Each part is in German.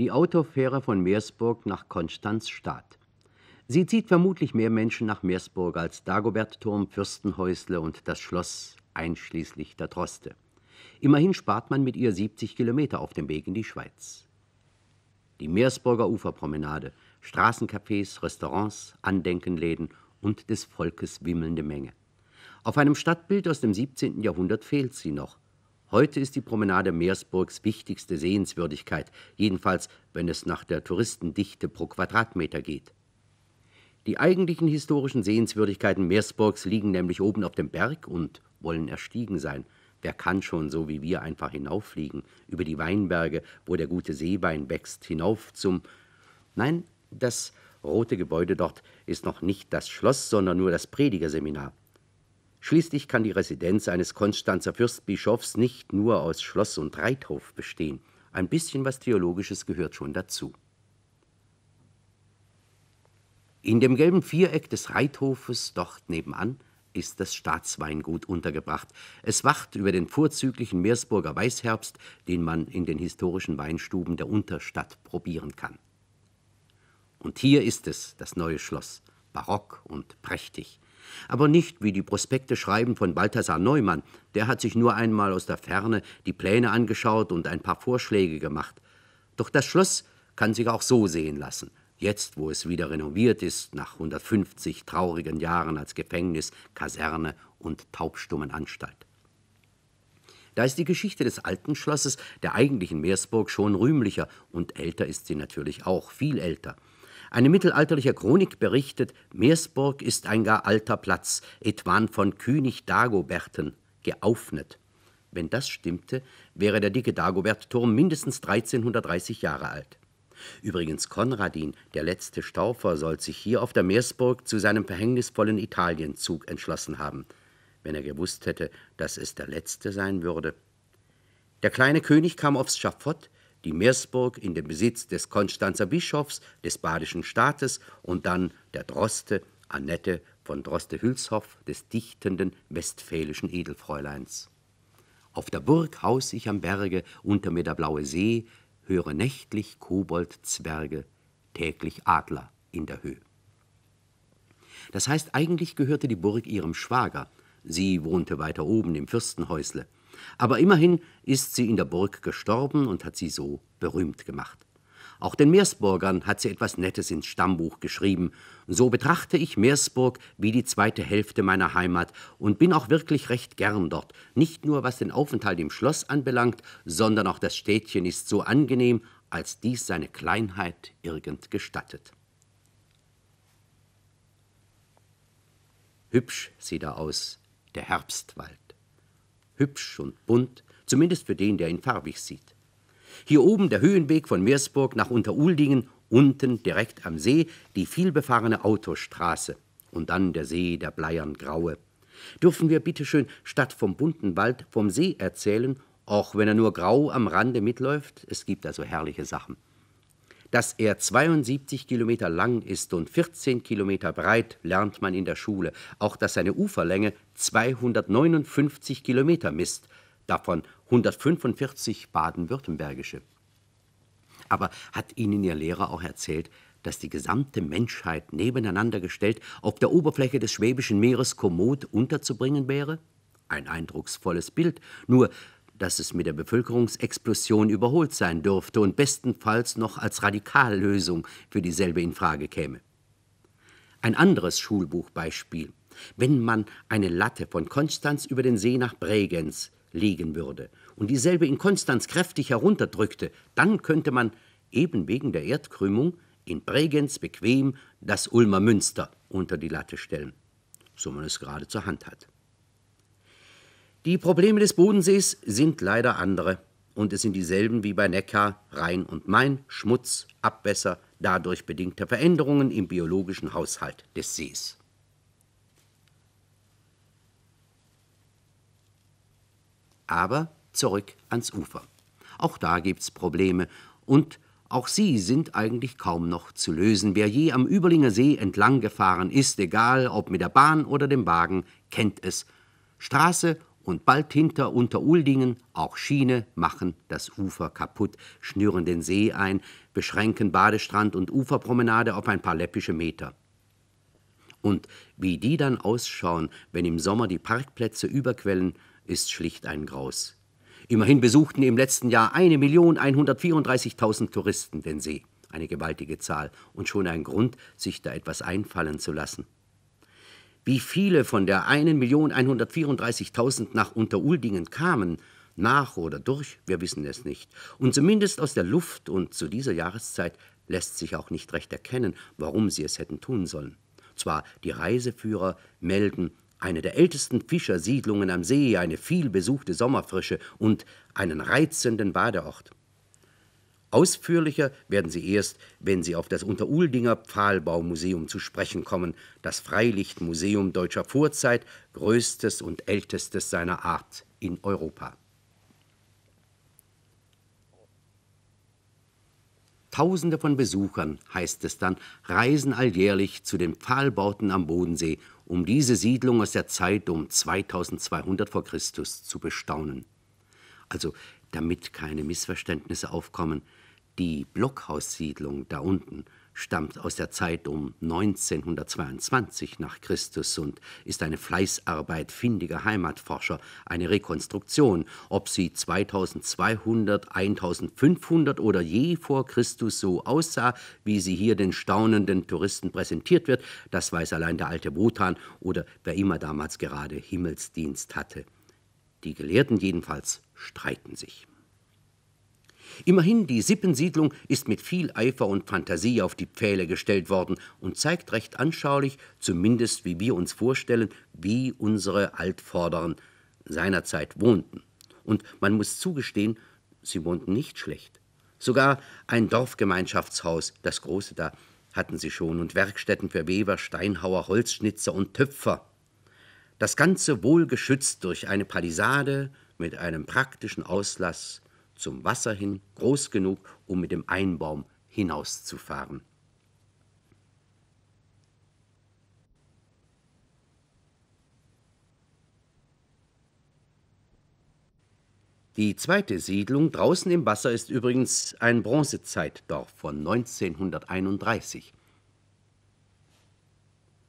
Die Autofähre von Meersburg nach Konstanz-Stadt. Sie zieht vermutlich mehr Menschen nach Meersburg als Dagobertturm, Fürstenhäusle und das Schloss, einschließlich der Droste. Immerhin spart man mit ihr 70 Kilometer auf dem Weg in die Schweiz. Die Meersburger Uferpromenade, Straßencafés, Restaurants, Andenkenläden und des Volkes wimmelnde Menge. Auf einem Stadtbild aus dem 17. Jahrhundert fehlt sie noch. Heute ist die Promenade Meersburgs wichtigste Sehenswürdigkeit, jedenfalls wenn es nach der Touristendichte pro Quadratmeter geht. Die eigentlichen historischen Sehenswürdigkeiten Meersburgs liegen nämlich oben auf dem Berg und wollen erstiegen sein. Wer kann schon so wie wir einfach hinauffliegen, über die Weinberge, wo der gute Seewein wächst, hinauf zum. Nein, das rote Gebäude dort ist noch nicht das Schloss, sondern nur das Predigerseminar. Schließlich kann die Residenz eines Konstanzer Fürstbischofs nicht nur aus Schloss und Reithof bestehen. Ein bisschen was Theologisches gehört schon dazu. In dem gelben Viereck des Reithofes, dort nebenan, ist das Staatsweingut untergebracht. Es wacht über den vorzüglichen Meersburger Weißherbst, den man in den historischen Weinstuben der Unterstadt probieren kann. Und hier ist es, das neue Schloss, barock und prächtig. Aber nicht wie die Prospekte schreiben von Balthasar Neumann. Der hat sich nur einmal aus der Ferne die Pläne angeschaut und ein paar Vorschläge gemacht. Doch das Schloss kann sich auch so sehen lassen. Jetzt, wo es wieder renoviert ist, nach 150 traurigen Jahren als Gefängnis, Kaserne und taubstummen Anstalt. Da ist die Geschichte des alten Schlosses, der eigentlichen Meersburg, schon rühmlicher und älter ist sie natürlich auch, viel älter. Eine mittelalterliche Chronik berichtet, Meersburg ist ein gar alter Platz, etwan von König Dagoberten geaufnet. Wenn das stimmte, wäre der dicke Dagobert-Turm mindestens 1330 Jahre alt. Übrigens Konradin, der letzte Staufer, soll sich hier auf der Meersburg zu seinem verhängnisvollen Italienzug entschlossen haben, wenn er gewusst hätte, dass es der letzte sein würde. Der kleine König kam aufs Schafott, die Meersburg in den Besitz des Konstanzer Bischofs des Badischen Staates und dann der Droste Annette von Droste-Hülshoff des dichtenden westfälischen Edelfräuleins. Auf der Burg haus ich am Berge, unter mir der blaue See, höre nächtlich Koboldzwerge, täglich Adler in der Höhe. Das heißt, eigentlich gehörte die Burg ihrem Schwager. Sie wohnte weiter oben im Fürstenhäusle. Aber immerhin ist sie in der Burg gestorben und hat sie so berühmt gemacht. Auch den Meersburgern hat sie etwas Nettes ins Stammbuch geschrieben. So betrachte ich Meersburg wie die zweite Hälfte meiner Heimat und bin auch wirklich recht gern dort. Nicht nur was den Aufenthalt im Schloss anbelangt, sondern auch das Städtchen ist so angenehm, als dies seine Kleinheit irgend gestattet. Hübsch sieht er aus, der Herbstwald hübsch und bunt, zumindest für den, der ihn farbig sieht. Hier oben der Höhenweg von Meersburg nach Unteruldingen, unten direkt am See die vielbefahrene Autostraße und dann der See, der bleiern graue. Dürfen wir bitte schön statt vom bunten Wald vom See erzählen, auch wenn er nur grau am Rande mitläuft? Es gibt also herrliche Sachen. Dass er 72 Kilometer lang ist und 14 Kilometer breit, lernt man in der Schule. Auch dass seine Uferlänge 259 Kilometer misst, davon 145 baden-württembergische. Aber hat Ihnen Ihr Lehrer auch erzählt, dass die gesamte Menschheit nebeneinander gestellt auf der Oberfläche des Schwäbischen Meeres kommod unterzubringen wäre? Ein eindrucksvolles Bild, nur dass es mit der Bevölkerungsexplosion überholt sein dürfte und bestenfalls noch als Radikallösung für dieselbe in Frage käme. Ein anderes Schulbuchbeispiel. Wenn man eine Latte von Konstanz über den See nach Bregenz legen würde und dieselbe in Konstanz kräftig herunterdrückte, dann könnte man eben wegen der Erdkrümmung in Bregenz bequem das Ulmer Münster unter die Latte stellen, so man es gerade zur Hand hat. Die Probleme des Bodensees sind leider andere. Und es sind dieselben wie bei Neckar, Rhein und Main, Schmutz, Abwässer, dadurch bedingte Veränderungen im biologischen Haushalt des Sees. Aber zurück ans Ufer. Auch da gibt es Probleme und auch sie sind eigentlich kaum noch zu lösen. Wer je am Überlinger See entlang gefahren ist, egal ob mit der Bahn oder dem Wagen, kennt es. Straße und bald hinter Unteruldingen auch Schiene machen das Ufer kaputt, schnüren den See ein, beschränken Badestrand und Uferpromenade auf ein paar läppische Meter. Und wie die dann ausschauen, wenn im Sommer die Parkplätze überquellen, ist schlicht ein Graus. Immerhin besuchten im letzten Jahr 1.134.000 Touristen den See. Eine gewaltige Zahl und schon ein Grund, sich da etwas einfallen zu lassen wie viele von der 1.134.000 nach Unteruldingen kamen, nach oder durch, wir wissen es nicht. Und zumindest aus der Luft und zu dieser Jahreszeit lässt sich auch nicht recht erkennen, warum sie es hätten tun sollen. Zwar die Reiseführer melden, eine der ältesten Fischersiedlungen am See, eine vielbesuchte Sommerfrische und einen reizenden Badeort. Ausführlicher werden sie erst, wenn sie auf das Unteruldinger Pfahlbaumuseum zu sprechen kommen, das Freilichtmuseum deutscher Vorzeit, größtes und ältestes seiner Art in Europa. Tausende von Besuchern, heißt es dann, reisen alljährlich zu den Pfahlbauten am Bodensee, um diese Siedlung aus der Zeit um 2200 v. Chr. zu bestaunen. Also, damit keine Missverständnisse aufkommen, die Blockhaussiedlung da unten stammt aus der Zeit um 1922 nach Christus und ist eine Fleißarbeit findiger Heimatforscher, eine Rekonstruktion, ob sie 2200, 1500 oder je vor Christus so aussah, wie sie hier den staunenden Touristen präsentiert wird, das weiß allein der alte Wotan oder wer immer damals gerade Himmelsdienst hatte. Die Gelehrten jedenfalls streiten sich. Immerhin, die Sippensiedlung ist mit viel Eifer und Fantasie auf die Pfähle gestellt worden und zeigt recht anschaulich, zumindest wie wir uns vorstellen, wie unsere Altvorderen seinerzeit wohnten. Und man muss zugestehen, sie wohnten nicht schlecht. Sogar ein Dorfgemeinschaftshaus, das große da, hatten sie schon und Werkstätten für Weber, Steinhauer, Holzschnitzer und Töpfer. Das Ganze wohl geschützt durch eine Palisade mit einem praktischen Auslass zum Wasser hin groß genug, um mit dem Einbaum hinauszufahren. Die zweite Siedlung draußen im Wasser ist übrigens ein Bronzezeitdorf von 1931.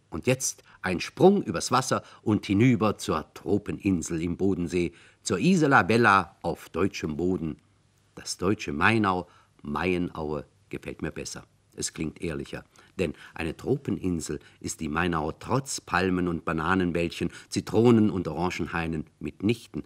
Und jetzt ein Sprung übers Wasser und hinüber zur Tropeninsel im Bodensee, zur Isola Bella auf deutschem Boden. Das deutsche Mainau, Maienaue, gefällt mir besser. Es klingt ehrlicher, denn eine Tropeninsel ist die Mainau trotz Palmen und Bananenwäldchen, Zitronen und Orangenhainen mitnichten.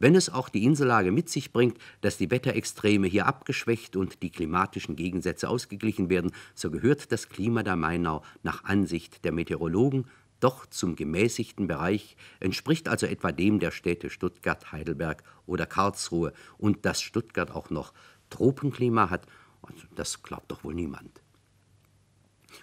Wenn es auch die Insellage mit sich bringt, dass die Wetterextreme hier abgeschwächt und die klimatischen Gegensätze ausgeglichen werden, so gehört das Klima der Mainau nach Ansicht der Meteorologen doch zum gemäßigten Bereich, entspricht also etwa dem der Städte Stuttgart, Heidelberg oder Karlsruhe. Und dass Stuttgart auch noch Tropenklima hat, also das glaubt doch wohl niemand.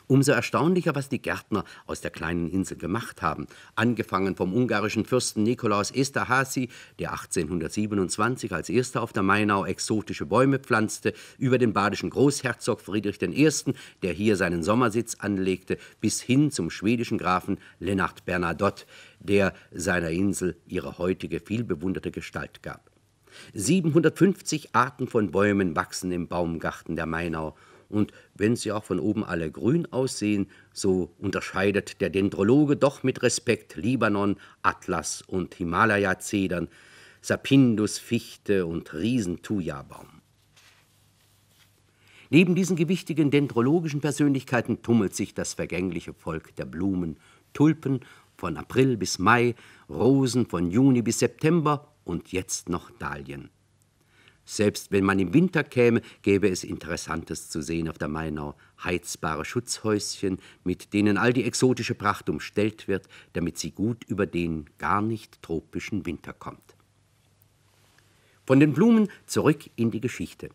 Umso erstaunlicher, was die Gärtner aus der kleinen Insel gemacht haben. Angefangen vom ungarischen Fürsten Nikolaus Esterházy, der 1827 als erster auf der Mainau exotische Bäume pflanzte, über den badischen Großherzog Friedrich I., der hier seinen Sommersitz anlegte, bis hin zum schwedischen Grafen Lennart Bernadotte, der seiner Insel ihre heutige vielbewunderte Gestalt gab. 750 Arten von Bäumen wachsen im Baumgarten der Mainau und wenn sie auch von oben alle grün aussehen, so unterscheidet der Dendrologe doch mit Respekt Libanon, Atlas und Himalaya-Zedern, Sapindus, Fichte und Riesentuja-Baum. Neben diesen gewichtigen dendrologischen Persönlichkeiten tummelt sich das vergängliche Volk der Blumen, Tulpen von April bis Mai, Rosen von Juni bis September und jetzt noch Dahlien. Selbst wenn man im Winter käme, gäbe es Interessantes zu sehen auf der Mainau. Heizbare Schutzhäuschen, mit denen all die exotische Pracht umstellt wird, damit sie gut über den gar nicht tropischen Winter kommt. Von den Blumen zurück in die Geschichte.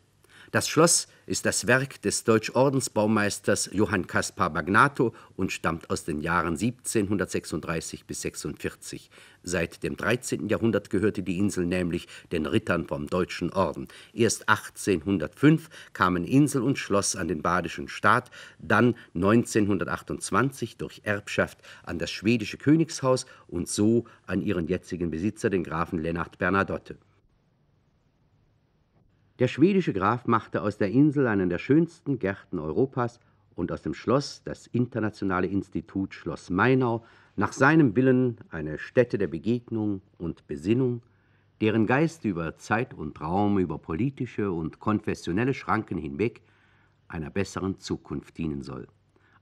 Das Schloss ist das Werk des Deutschordensbaumeisters Johann Caspar Bagnato und stammt aus den Jahren 1736 bis 46. Seit dem 13. Jahrhundert gehörte die Insel nämlich den Rittern vom Deutschen Orden. Erst 1805 kamen Insel und Schloss an den badischen Staat, dann 1928 durch Erbschaft an das schwedische Königshaus und so an ihren jetzigen Besitzer, den Grafen Lennart Bernadotte. Der schwedische Graf machte aus der Insel einen der schönsten Gärten Europas und aus dem Schloss das internationale Institut Schloss Mainau nach seinem Willen eine Stätte der Begegnung und Besinnung, deren Geist über Zeit und Raum, über politische und konfessionelle Schranken hinweg einer besseren Zukunft dienen soll.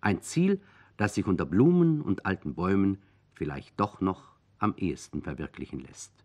Ein Ziel, das sich unter Blumen und alten Bäumen vielleicht doch noch am ehesten verwirklichen lässt.